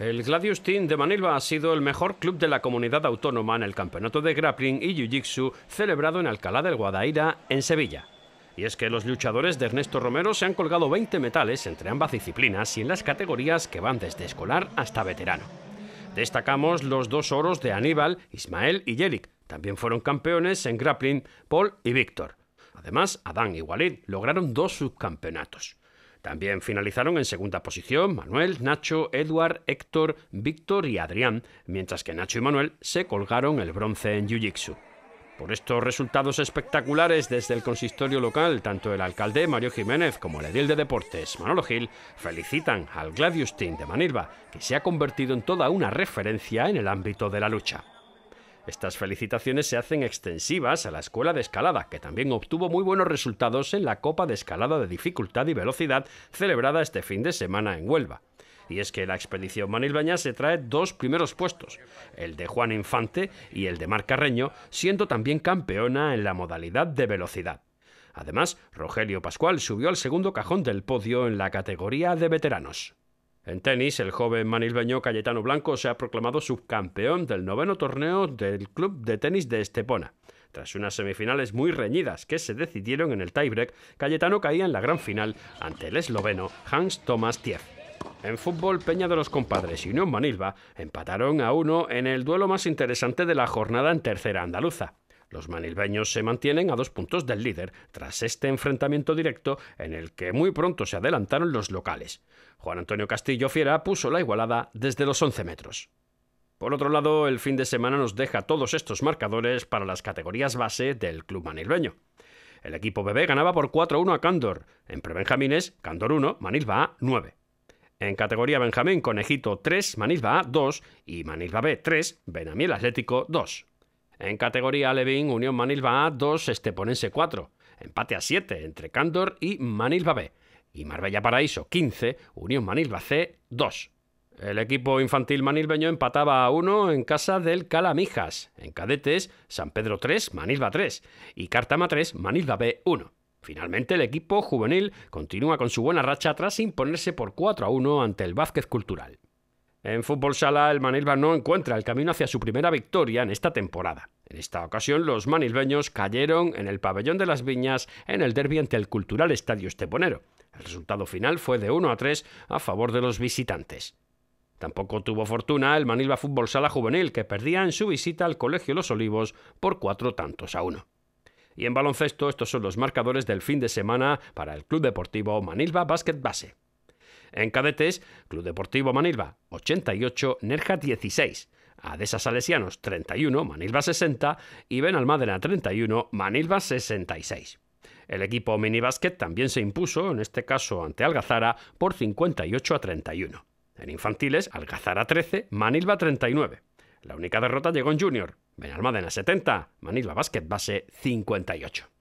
El Gladius Team de Manilva ha sido el mejor club de la comunidad autónoma en el campeonato de grappling y jiu-jitsu celebrado en Alcalá del Guadaira, en Sevilla. Y es que los luchadores de Ernesto Romero se han colgado 20 metales entre ambas disciplinas y en las categorías que van desde escolar hasta veterano. Destacamos los dos oros de Aníbal, Ismael y Yelik. También fueron campeones en grappling Paul y Víctor. Además, Adán y Walid lograron dos subcampeonatos. También finalizaron en segunda posición Manuel, Nacho, Eduard, Héctor, Víctor y Adrián, mientras que Nacho y Manuel se colgaron el bronce en Jiu-Jitsu. Por estos resultados espectaculares desde el consistorio local, tanto el alcalde Mario Jiménez como el edil de deportes Manolo Gil felicitan al Gladius Team de Manilva, que se ha convertido en toda una referencia en el ámbito de la lucha. Estas felicitaciones se hacen extensivas a la Escuela de Escalada, que también obtuvo muy buenos resultados en la Copa de Escalada de Dificultad y Velocidad celebrada este fin de semana en Huelva. Y es que la expedición manilbaña se trae dos primeros puestos, el de Juan Infante y el de Mar Carreño, siendo también campeona en la modalidad de velocidad. Además, Rogelio Pascual subió al segundo cajón del podio en la categoría de veteranos. En tenis, el joven manilbeño Cayetano Blanco se ha proclamado subcampeón del noveno torneo del Club de Tenis de Estepona. Tras unas semifinales muy reñidas que se decidieron en el tiebreak, Cayetano caía en la gran final ante el esloveno Hans Thomas Tief. En fútbol, Peña de los Compadres y Unión Manilva empataron a uno en el duelo más interesante de la jornada en tercera andaluza. Los manilbeños se mantienen a dos puntos del líder tras este enfrentamiento directo en el que muy pronto se adelantaron los locales. Juan Antonio Castillo Fiera puso la igualada desde los 11 metros. Por otro lado, el fin de semana nos deja todos estos marcadores para las categorías base del club manilbeño. El equipo bebé ganaba por 4-1 a Cándor. En prebenjamines, Cándor 1, Manilba A 9. En categoría Benjamín, Conejito 3, Manilba A 2 y Manilba B 3, Benamiel Atlético 2. En categoría Alevín, Unión Manilva A 2, Esteponense 4. Empate a 7 entre Cándor y Manilva B. Y Marbella Paraíso 15, Unión Manilva C 2. El equipo infantil manilbeño empataba a 1 en casa del Calamijas. En cadetes, San Pedro 3, Manilva 3. Y Cartama 3, Manilva B 1. Finalmente, el equipo juvenil continúa con su buena racha tras imponerse por 4 a 1 ante el Vázquez Cultural. En Fútbol Sala, el Manilva no encuentra el camino hacia su primera victoria en esta temporada. En esta ocasión, los Manilbeños cayeron en el pabellón de las viñas en el derbi ante el Cultural Estadio Esteponero. El resultado final fue de 1 a 3 a favor de los visitantes. Tampoco tuvo fortuna el Manilva Fútbol Sala Juvenil, que perdía en su visita al Colegio Los Olivos por cuatro tantos a uno. Y en baloncesto, estos son los marcadores del fin de semana para el Club Deportivo Manilva Basket Base. En cadetes, Club Deportivo Manilva 88, Nerja 16. Adesa Salesianos 31, Manilva 60 y Benalmádena 31, Manilva 66. El equipo minibásquet también se impuso, en este caso ante Algazara, por 58 a 31. En infantiles, Algazara 13, Manilva 39. La única derrota llegó en junior, Benalmádena 70, Manilva básquet Base 58.